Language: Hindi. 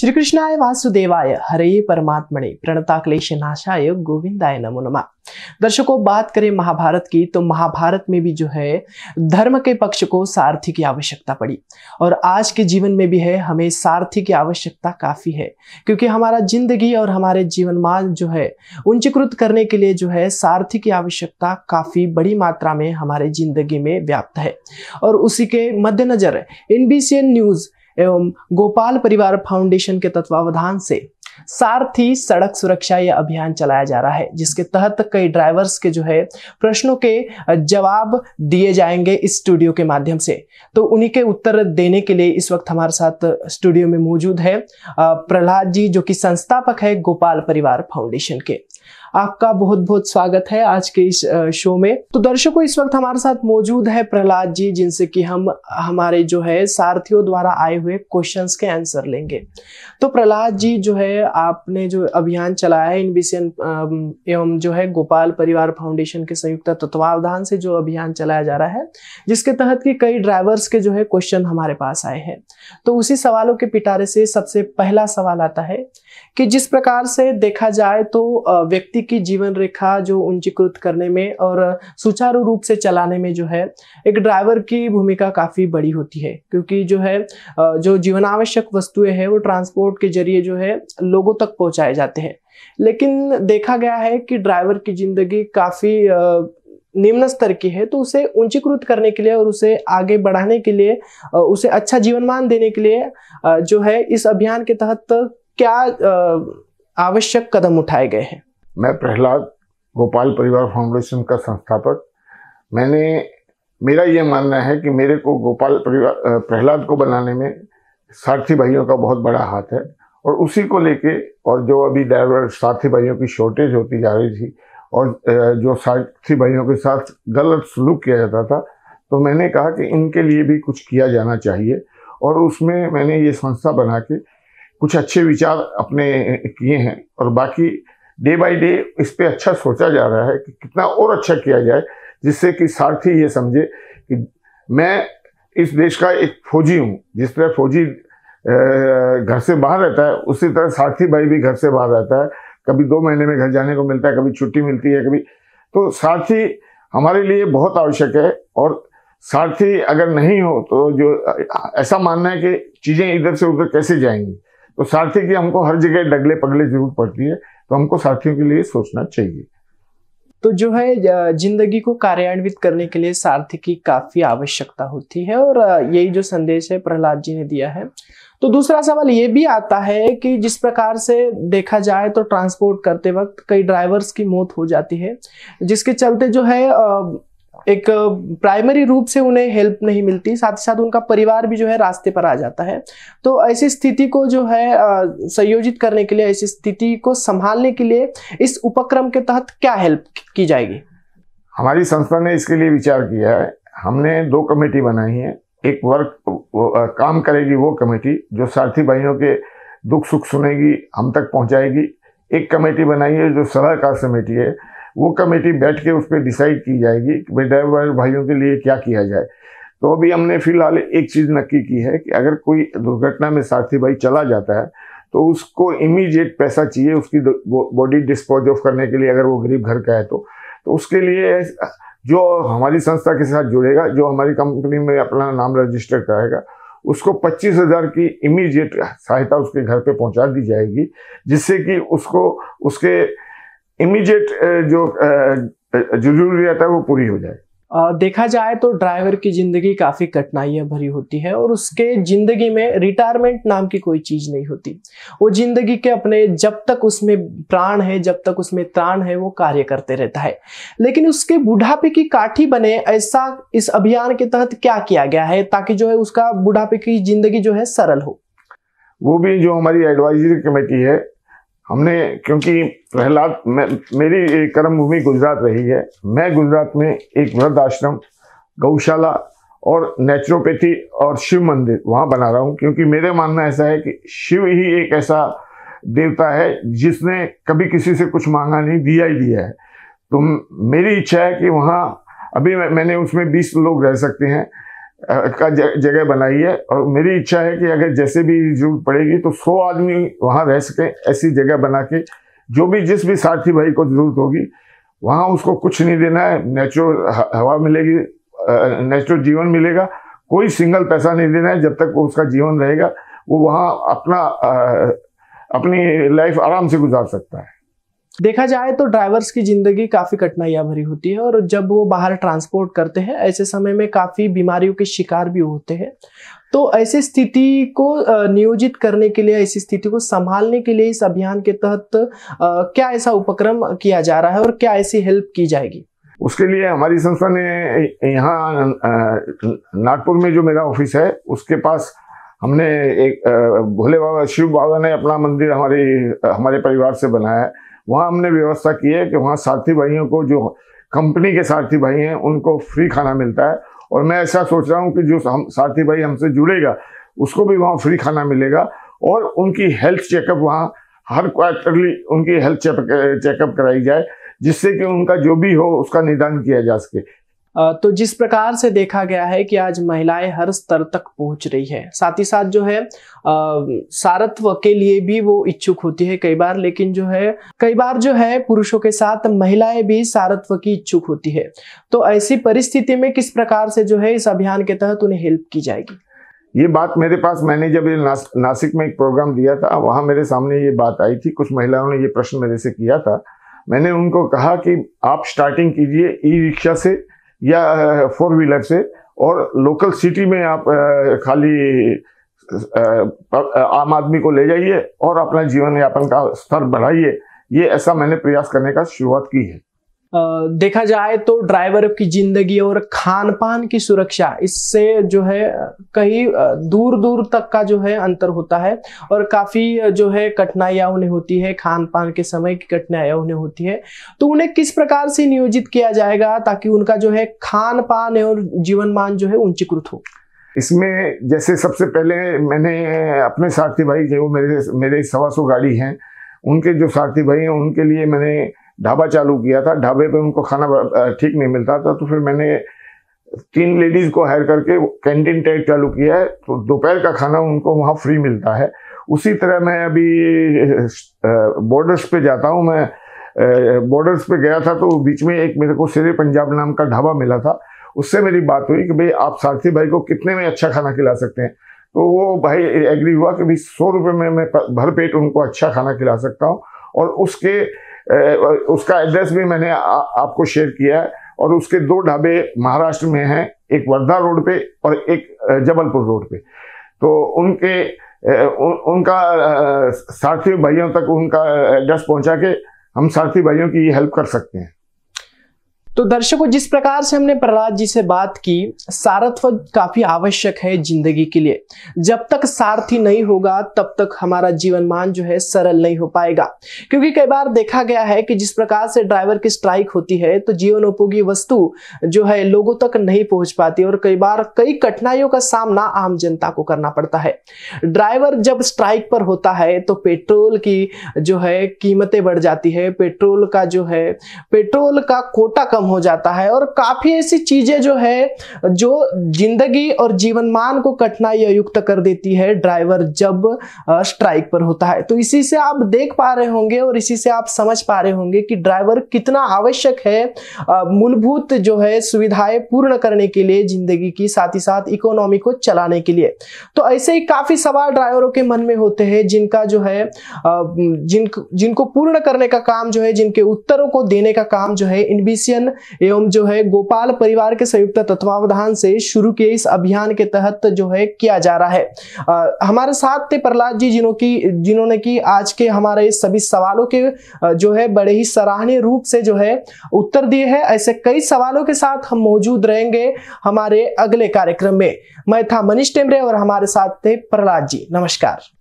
श्रीकृष्णाय वासुदेवाय हरे परमात्मणे क्लेश नाशाय गोविंदाय नमो नमः दर्शकों बात करें महाभारत की तो महाभारत में भी जो है धर्म के पक्ष को सारथी की आवश्यकता पड़ी और आज के जीवन में भी है हमें सारथी की आवश्यकता काफ़ी है क्योंकि हमारा जिंदगी और हमारे जीवन माल जो है उंचीकृत करने के लिए जो है सारथी की आवश्यकता काफ़ी बड़ी मात्रा में हमारे जिंदगी में व्याप्त है और उसी के मद्देनज़र एनबीसीएन न्यूज़ एवं गोपाल परिवार फाउंडेशन के तत्वावधान से सारथी सड़क सुरक्षा यह अभियान चलाया जा रहा है जिसके तहत कई ड्राइवर्स के जो है प्रश्नों के जवाब दिए जाएंगे इस स्टूडियो के माध्यम से तो उन्हीं के उत्तर देने के लिए इस वक्त हमारे साथ स्टूडियो में मौजूद है प्रहलाद जी जो कि संस्थापक है गोपाल परिवार फाउंडेशन के आपका बहुत बहुत स्वागत है आज के इस शो में तो दर्शकों इस वक्त हमारे साथ मौजूद है प्रहलाद जी जिनसे कि हम हमारे जो है सारथियों द्वारा आए हुए क्वेश्चंस के आंसर लेंगे तो प्रहलाद जी जो है आपने जो अभियान चलाया है इनविशन एवं जो है गोपाल परिवार फाउंडेशन के संयुक्त तत्वावधान से जो अभियान चलाया जा रहा है जिसके तहत की कई ड्राइवर्स के जो है क्वेश्चन हमारे पास आए हैं तो उसी सवालों के पिटारे से सबसे पहला सवाल आता है कि जिस प्रकार से देखा जाए तो व्यक्ति की जीवन रेखा जो उंचीकृत करने में और सुचारू रूप से चलाने में जो है एक ड्राइवर की भूमिका काफ़ी बड़ी होती है क्योंकि जो है जो जीवनावश्यक वस्तुएं हैं वो ट्रांसपोर्ट के जरिए जो है लोगों तक पहुंचाए जाते हैं लेकिन देखा गया है कि ड्राइवर की जिंदगी काफ़ी निम्न स्तर की है तो उसे ऊंचीकृत करने के लिए और उसे आगे बढ़ाने के लिए उसे अच्छा जीवनमान देने के लिए जो है इस अभियान के तहत क्या आवश्यक कदम उठाए गए हैं मैं प्रहलाद गोपाल परिवार फाउंडेशन का संस्थापक मैंने मेरा ये मानना है कि मेरे को गोपाल परिवार प्रहलाद को बनाने में सारथी भाइयों का बहुत बड़ा हाथ है और उसी को लेके और जो अभी ड्राइवर साथी भाइयों की शॉर्टेज होती जा रही थी और जो साथी भाइयों के साथ गलत सलूक किया जाता था तो मैंने कहा कि इनके लिए भी कुछ किया जाना चाहिए और उसमें मैंने ये संस्था बना के कुछ अच्छे विचार अपने किए हैं और बाकी डे बाय डे इस पर अच्छा सोचा जा रहा है कि कितना और अच्छा किया जाए जिससे कि सारथी ये समझे कि मैं इस देश का एक फौजी हूँ जिस तरह फौजी घर से बाहर रहता है उसी तरह साथी भाई भी घर से बाहर रहता है कभी दो महीने में घर जाने को मिलता है कभी छुट्टी मिलती है कभी तो साथी हमारे लिए बहुत आवश्यक है और साथी अगर नहीं हो तो जो ऐसा मानना है कि चीज़ें इधर से उधर कैसे जाएंगी तो साथी की हमको हर जगह डगले पगले जरूर पड़ती है तो हमको साथियों के लिए सोचना चाहिए तो जो है जिंदगी को कार्यान्वित करने के लिए सारथी की काफी आवश्यकता होती है और यही जो संदेश है प्रहलाद जी ने दिया है तो दूसरा सवाल ये भी आता है कि जिस प्रकार से देखा जाए तो ट्रांसपोर्ट करते वक्त कई ड्राइवर्स की मौत हो जाती है जिसके चलते जो है एक प्राइमरी रूप से उन्हें हेल्प नहीं मिलती साथ ही साथ उनका परिवार भी जो है रास्ते पर आ जाता है तो ऐसी स्थिति को जो है संयोजित करने के लिए ऐसी स्थिति को संभालने के लिए इस उपक्रम के तहत क्या हेल्प की जाएगी हमारी संस्था ने इसके लिए विचार किया है हमने दो कमेटी बनाई है एक वर्क काम करेगी वो कमेटी जो सारथी भाइयों के दुख सुख सुनेगी हम तक पहुंचाएगी एक कमेटी बनाई है जो सलाहकार समिति है वो कमेटी बैठ के उस पर डिसाइड की जाएगी कि भाई ड्राइवर भाइयों के लिए क्या किया जाए तो अभी हमने फिलहाल एक चीज़ नक्की की है कि अगर कोई दुर्घटना में सारथी भाई चला जाता है तो उसको इमीडिएट पैसा चाहिए उसकी बॉडी डिस्पोज ऑफ करने के लिए अगर वो गरीब घर का है तो, तो उसके लिए जो हमारी संस्था के साथ जुड़ेगा जो हमारी कंपनी में अपना नाम रजिस्टर कराएगा उसको पच्चीस हजार की इमीडिएट सहायता उसके घर पे पहुंचा दी जाएगी जिससे कि उसको उसके इमीडिएट जो जरूरियात है वो पूरी हो जाए देखा जाए तो ड्राइवर की जिंदगी काफी कठिनाइयां भरी होती है और उसके जिंदगी में रिटायरमेंट नाम की कोई चीज नहीं होती वो जिंदगी के अपने जब तक उसमें प्राण है जब तक उसमें त्राण है वो कार्य करते रहता है लेकिन उसके बुढ़ापे की काठी बने ऐसा इस अभियान के तहत क्या किया गया है ताकि जो है उसका बुढ़ापे की जिंदगी जो है सरल हो वो भी जो हमारी एडवाइजरी कमेटी है हमने क्योंकि प्रहलाद मेरी कर्मभूमि गुजरात रही है मैं गुजरात में एक वृद्ध आश्रम गौशाला और नेचुरोपैथी और शिव मंदिर वहाँ बना रहा हूँ क्योंकि मेरा मानना ऐसा है कि शिव ही एक ऐसा देवता है जिसने कभी किसी से कुछ मांगा नहीं दिया ही दिया है तो मेरी इच्छा है कि वहाँ अभी मैंने उसमें बीस लोग रह सकते हैं का जगह बनाई है और मेरी इच्छा है कि अगर जैसे भी जरूरत पड़ेगी तो सौ आदमी वहाँ रह सके ऐसी जगह बना के जो भी जिस भी साथी भाई को जरूरत होगी वहाँ उसको कुछ नहीं देना है नेचुरल हवा मिलेगी नेचुरल जीवन मिलेगा कोई सिंगल पैसा नहीं देना है जब तक वो उसका जीवन रहेगा वो वहाँ अपना अपनी लाइफ आराम से गुजार सकता है देखा जाए तो ड्राइवर्स की जिंदगी काफी कठिनाइयां भरी होती है और जब वो बाहर ट्रांसपोर्ट करते हैं ऐसे समय में काफी बीमारियों के शिकार भी होते हैं तो ऐसी स्थिति को नियोजित करने के लिए ऐसी स्थिति को संभालने के लिए इस अभियान के तहत क्या ऐसा उपक्रम किया जा रहा है और क्या ऐसी हेल्प की जाएगी उसके लिए हमारी संस्था ने यहाँ नागपुर में जो मेरा ऑफिस है उसके पास हमने एक भोले बाबा शिव बाबा ने अपना मंदिर हमारी हमारे परिवार से बनाया है वहाँ हमने व्यवस्था की है कि वहाँ साथी भाइयों को जो कंपनी के साथी भाई हैं उनको फ्री खाना मिलता है और मैं ऐसा सोच रहा हूँ कि जो हम साथी भाई हमसे जुड़ेगा उसको भी वहाँ फ्री खाना मिलेगा और उनकी हेल्थ चेकअप वहाँ हर क्वार्टरली उनकी हेल्थ चेकअप कराई जाए जिससे कि उनका जो भी हो उसका निदान किया जा सके तो जिस प्रकार से देखा गया है कि आज महिलाएं हर स्तर तक पहुंच रही है साथ ही साथ जो है सारत्व के लिए भी वो इच्छुक होती है कई बार लेकिन जो है कई बार जो है पुरुषों के साथ महिलाएं भी सारत्व की इच्छुक होती है तो ऐसी परिस्थिति में किस प्रकार से जो है इस अभियान के तहत उन्हें हेल्प की जाएगी ये बात मेरे पास मैंने जब ये नास, नासिक में एक प्रोग्राम दिया था वहां मेरे सामने ये बात आई थी कुछ महिलाओं ने ये प्रश्न मेरे से किया था मैंने उनको कहा कि आप स्टार्टिंग कीजिए ई रिक्शा से या फोर व्हीलर से और लोकल सिटी में आप खाली आम आदमी को ले जाइए और अपना जीवन यापन का स्तर बढ़ाइए ये ऐसा मैंने प्रयास करने का शुरुआत की है देखा जाए तो ड्राइवर की जिंदगी और खान पान की सुरक्षा इससे जो है कहीं दूर दूर तक का जो है अंतर होता है और काफ़ी जो है कठिनाइयाँ उन्हें होती है खान पान के समय की कठिनाइयाँ उन्हें होती है तो उन्हें किस प्रकार से नियोजित किया जाएगा ताकि उनका जो है खान पान और जीवन मान जो है उंचीकृत हो इसमें जैसे सबसे पहले मैंने अपने साथी भाई जो मेरे मेरे सवा सौ गाड़ी हैं उनके जो साथी भाई हैं उनके लिए मैंने ढाबा चालू किया था ढाबे पे उनको खाना ठीक नहीं मिलता था तो फिर मैंने तीन लेडीज को हायर करके कैंटीन टाइप चालू किया है तो दोपहर का खाना उनको वहाँ फ्री मिलता है उसी तरह मैं अभी बॉर्डर्स पे जाता हूँ मैं बॉर्डर्स पे गया था तो बीच में एक मेरे को शेर पंजाब नाम का ढाबा मिला था उससे मेरी बात हुई कि भाई आप सारथी भाई को कितने में अच्छा खाना खिला सकते हैं तो वो भाई एग्री हुआ कि भाई सौ रुपये में मैं भर पेट उनको अच्छा खाना खिला सकता हूँ और उसके उसका एड्रेस भी मैंने आ, आपको शेयर किया है और उसके दो ढाबे महाराष्ट्र में हैं एक वर्धा रोड पे और एक जबलपुर रोड पे तो उनके उ, उनका सारथी भाइयों तक उनका एड्रेस पहुंचा के हम सारथी भाइयों की हेल्प कर सकते हैं तो दर्शकों जिस प्रकार से हमने प्रहलाद जी से बात की सारत्व काफी आवश्यक है जिंदगी के लिए जब तक सारथी नहीं होगा तब तक हमारा जीवन मान जो है सरल नहीं हो पाएगा क्योंकि कई बार देखा गया है कि जिस प्रकार से ड्राइवर की स्ट्राइक होती है तो जीवन उपयोगी वस्तु जो है लोगों तक नहीं पहुंच पाती और कई बार कई कठिनाइयों का सामना आम जनता को करना पड़ता है ड्राइवर जब स्ट्राइक पर होता है तो पेट्रोल की जो है कीमतें बढ़ जाती है पेट्रोल का जो है पेट्रोल का कोटा कम हो जाता है और काफ़ी ऐसी चीज़ें जो है जो जिंदगी और जीवनमान को कठिनाई युक्त कर देती है ड्राइवर जब स्ट्राइक पर होता है तो इसी से आप देख पा रहे होंगे और इसी से आप समझ पा रहे होंगे कि ड्राइवर कितना आवश्यक है मूलभूत जो है सुविधाएं पूर्ण करने के लिए जिंदगी की साथ ही साथ इकोनॉमी को चलाने के लिए तो ऐसे ही काफ़ी सवाल ड्राइवरों के मन में होते हैं जिनका जो है जिन जिनको पूर्ण करने का काम जो है जिनके उत्तरों को देने का काम जो है इनबिशियन एवं जो है गोपाल परिवार के संयुक्त तत्वावधान से शुरू किए इस अभियान के तहत जो है किया जा रहा है आ, हमारे साथ थे प्रहलाद जी जिन्हों की जिन्होंने की आज के हमारे सभी सवालों के जो है बड़े ही सराहनीय रूप से जो है उत्तर दिए हैं ऐसे कई सवालों के साथ हम मौजूद रहेंगे हमारे अगले कार्यक्रम में मैं था मनीष टेमरे और हमारे साथ थे प्रहलाद जी नमस्कार